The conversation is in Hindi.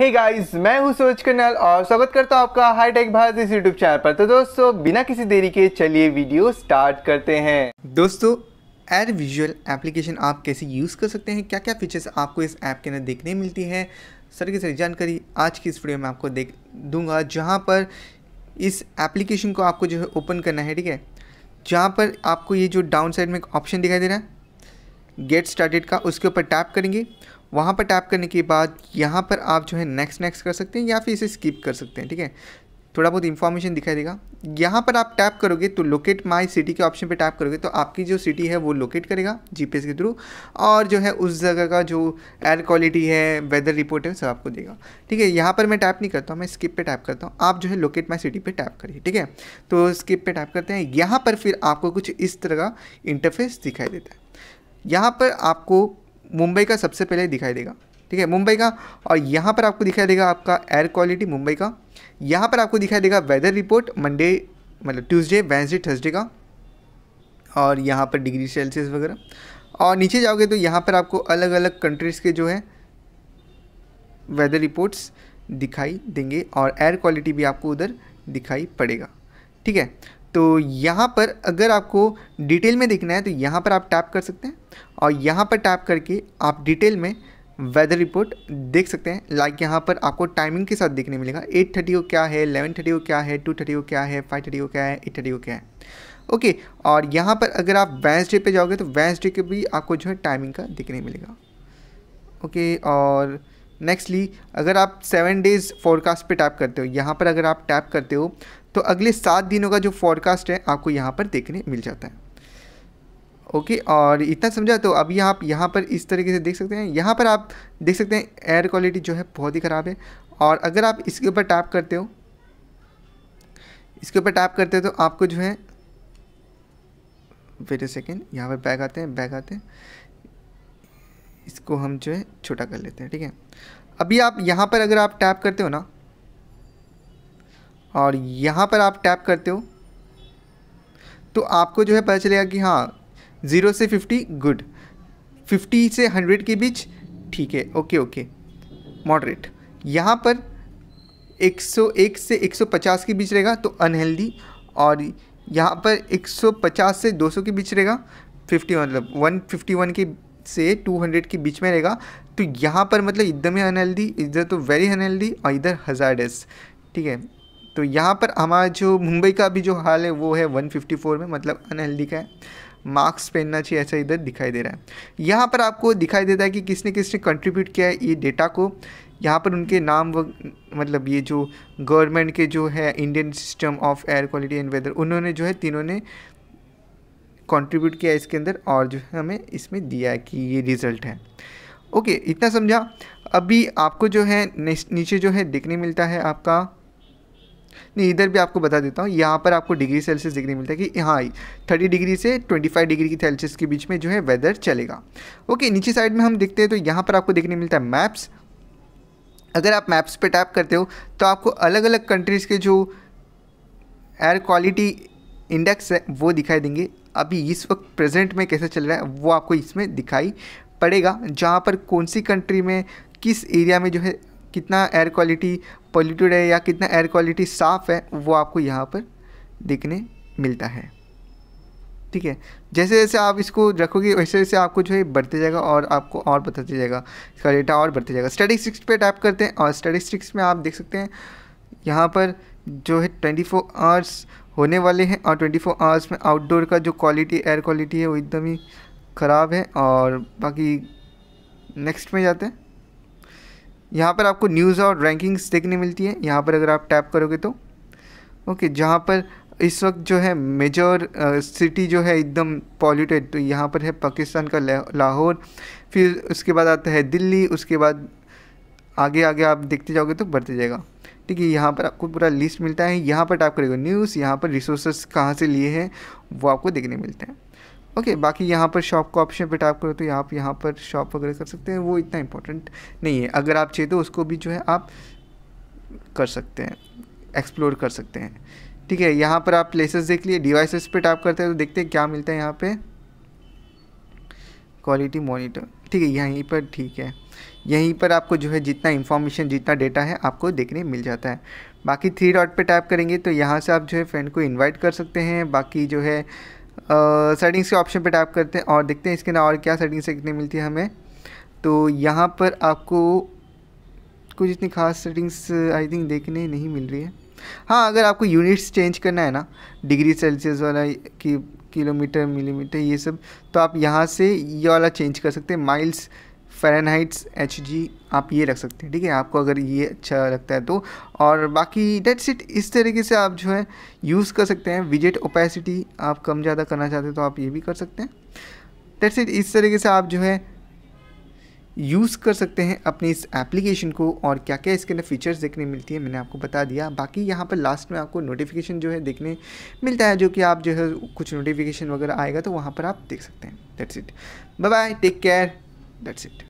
हे hey गाइस मैं हूं सूरज कनल और स्वागत करता हूं आपका हाईटेक भारत इस यूट्यूब चैनल पर तो दोस्तों बिना किसी देरी के चलिए वीडियो स्टार्ट करते हैं दोस्तों एयर विजुअल एप्लीकेशन आप कैसे यूज़ कर सकते हैं क्या क्या फीचर्स आपको इस ऐप के अंदर देखने मिलती है सर की सारी जानकारी आज की इस वीडियो में आपको देख दूंगा जहाँ पर इस एप्लीकेशन को आपको जो है ओपन करना है ठीक है जहाँ पर आपको ये जो डाउन साइड में ऑप्शन दिखाई दे रहा है गेट स्टार्टेड का उसके ऊपर टैप करेंगे वहाँ पर टैप करने के बाद यहाँ पर आप जो है नेक्स्ट नेक्स्ट कर सकते हैं या फिर इसे स्किप कर सकते हैं ठीक है थोड़ा बहुत इन्फॉर्मेशन दिखाई देगा यहाँ पर आप टैप करोगे तो लोकेट माई सिटी के ऑप्शन पर टैप करोगे तो आपकी जो सिटी है वो लोकेट करेगा जी के थ्रू और जो है उस जगह का जो एयर क्वालिटी है वेदर रिपोर्ट है सब आपको देगा ठीक है यहाँ पर मैं टैप नहीं करता हूँ मैं स्किप पे टैप करता हूँ आप जो है लोकेट माई सिटी पे टैप करिए ठीक है तो स्किप पे टैप करते हैं यहाँ पर फिर आपको कुछ इस तरह का इंटरफेस दिखाई देता है यहाँ पर आपको मुंबई का सबसे पहले दिखाई देगा ठीक है मुंबई का और यहाँ पर आपको दिखाई देगा आपका एयर क्वालिटी मुंबई का यहाँ पर आपको दिखाई देगा वेदर रिपोर्ट मंडे मतलब ट्यूसडे वेंसडे थर्सडे का और यहाँ पर डिग्री सेल्सियस वगैरह और नीचे जाओगे तो यहाँ पर आपको अलग अलग कंट्रीज़ के जो है वेदर रिपोर्ट्स दिखाई देंगे और एयर क्वालिटी भी आपको उधर दिखाई पड़ेगा ठीक है तो यहाँ पर अगर आपको डिटेल में देखना है तो यहाँ पर आप टैप कर सकते हैं और यहाँ पर टैप करके आप डिटेल में वेदर रिपोर्ट देख सकते हैं लाइक like यहाँ पर आपको टाइमिंग के साथ देखने मिलेगा एट थर्टी को क्या है एलेवन थर्टी को क्या है टू थर्टी को क्या है फाइव थर्टी को क्या है एट थर्टी को क्या है ओके okay, और यहाँ पर अगर आप वेंसडे पे जाओगे तो वेंसडे के भी आपको जो है टाइमिंग का देखने मिलेगा ओके okay, और नेक्स्टली अगर आप सेवन डेज़ फोरकास्ट पर टैप करते हो यहाँ पर अगर आप टैप करते हो तो अगले सात दिनों का जो फॉरकास्ट है आपको यहाँ पर देखने मिल जाता है ओके और इतना समझा तो अभी आप यहाँ पर इस तरीके से देख सकते हैं यहाँ पर आप देख सकते हैं एयर क्वालिटी जो है बहुत ही ख़राब है और अगर आप इसके ऊपर टैप करते हो इसके ऊपर टैप करते हो तो आपको जो है वेट अ सेकेंड यहाँ पर बैग आते हैं बैग आते हैं इसको हम जो है छोटा कर लेते हैं ठीक है अभी आप यहाँ पर अगर आप टैप करते हो ना और यहाँ पर आप टैप करते हो तो आपको जो है पता चलेगा कि हाँ ज़ीरो से फिफ्टी गुड फिफ्टी से हंड्रेड के बीच ठीक है ओके ओके मॉडरेट यहाँ पर 101 से 150 के बीच रहेगा तो अनहेल्दी और यहाँ पर 150 से 200 के बीच रहेगा 50 मतलब 151 के से 200 के बीच में रहेगा तो यहाँ पर मतलब इधर में अनहेल्दी इधर तो वेरी अनहेल्दी और इधर हज़ार्डस ठीक है तो यहाँ पर हमारा जो मुंबई का भी जो हाल है वो है 154 में मतलब अनहेल्दी का है मार्क्स पहनना चाहिए ऐसा इधर दिखाई दे रहा है यहाँ पर आपको दिखाई देता है कि किसने किसने कंट्रीब्यूट किया है ये डेटा को यहाँ पर उनके नाम व मतलब ये जो गवर्नमेंट के जो है Indian system of air quality and weather उन्होंने जो है तीनों ने कंट्रीब्यूट किया इसके अंदर और जो है हमें इसमें दिया है कि ये रिज़ल्ट है ओके इतना समझा अभी आपको जो है नीचे जो है देखने मिलता है आपका नहीं इधर भी आपको बता देता हूँ यहाँ पर आपको डिग्री सेल्सियस देखने मिलता है कि हाँ थर्टी डिग्री से ट्वेंटी फाइव डिग्री की सेल्सियस के बीच में जो है वेदर चलेगा ओके नीचे साइड में हम देखते हैं तो यहाँ पर आपको देखने मिलता है मैप्स अगर आप मैप्स पर टैप करते हो तो आपको अलग अलग कंट्रीज़ के जो एयर क्वालिटी इंडेक्स है वो दिखाई देंगे अभी इस वक्त प्रेजेंट में कैसे चल रहा है वो आपको इसमें दिखाई पड़ेगा जहाँ पर कौन सी कंट्री में किस एरिया में जो है कितना एयर क्वालिटी पोल्यूटेड है या कितना एयर क्वालिटी साफ़ है वो आपको यहाँ पर देखने मिलता है ठीक है जैसे जैसे आप इसको रखोगे वैसे वैसे आपको जो है बढ़ते जाएगा और आपको और बताते जाएगा इसका डेटा और बढ़ते जाएगा स्टेटिस्टिक्स पे टाइप करते हैं और स्टेटिस्टिक्स में आप देख सकते हैं यहाँ पर जो है ट्वेंटी फोर आवर्स होने वाले हैं और ट्वेंटी फोर आवर्स में आउटडोर का जो क्वालिटी एयर क्वालिटी है वो एकदम ही ख़राब है और बाकी नेक्स्ट में जाते हैं यहाँ पर आपको न्यूज़ और रैंकिंग्स देखने मिलती है यहाँ पर अगर आप टैप करोगे तो ओके जहाँ पर इस वक्त जो है मेजर सिटी uh, जो है एकदम पॉल्यूटेड तो यहाँ पर है पाकिस्तान का लाहौर फिर उसके बाद आता है दिल्ली उसके बाद आगे आगे आप देखते जाओगे तो बढ़ते जाएगा ठीक है यहाँ पर आपको पूरा लिस्ट मिलता है यहाँ पर टाइप करेगा न्यूज़ यहाँ पर रिसोर्सेस कहाँ से लिए हैं वो आपको देखने मिलते हैं ओके okay, बाकी यहाँ पर शॉप का ऑप्शन पे टाइप करो तो आप यहाँ पर शॉप वगैरह कर सकते हैं वो इतना इंपॉर्टेंट नहीं है अगर आप चाहिए तो उसको भी जो है आप कर सकते हैं एक्सप्लोर कर सकते हैं ठीक है यहाँ पर आप प्लेसेस देख लिए डिवाइसेस पे टाइप करते हैं तो देखते हैं क्या मिलता है यहाँ पे क्वालिटी मोनिटर ठीक है यहीं पर ठीक है यहीं पर आपको जो है जितना इन्फॉर्मेशन जितना डेटा है आपको देखने मिल जाता है बाकी थ्री डॉट पर टाइप करेंगे तो यहाँ से आप जो है फ्रेंड को इन्वाइट कर सकते हैं बाकी जो है सेटिंग्स के ऑप्शन पर टैप करते हैं और देखते हैं इसके ना और क्या सेटिंग्स कितनी मिलती है हमें तो यहाँ पर आपको कुछ इतनी खास सेटिंग्स आई थिंक देखने नहीं मिल रही है हाँ अगर आपको यूनिट्स चेंज करना है ना डिग्री सेल्सियस वाला कि किलोमीटर मिलीमीटर ये सब तो आप यहाँ से ये वाला चेंज कर सकते हैं माइल्स फ़ारेनहाइट्स एच जी आप ये रख सकते हैं ठीक है आपको अगर ये अच्छा लगता है तो और बाकी डेट्स इट इस तरीके से आप जो है यूज़ कर सकते हैं विजेट ओपेसिटी आप कम ज़्यादा करना चाहते हैं तो आप ये भी कर सकते हैं डेट्स इट इस तरीके से आप जो है यूज़ कर सकते हैं अपनी इस एप्लीकेशन को और क्या क्या इसके अंदर फीचर्स देखने मिलती है मैंने आपको बता दिया बाकी यहाँ पर लास्ट में आपको नोटिफिकेशन जो है देखने मिलता है जो कि आप जो है कुछ नोटिफिकेशन वगैरह आएगा तो वहाँ पर आप देख सकते हैं that's it bye bye take care That's it.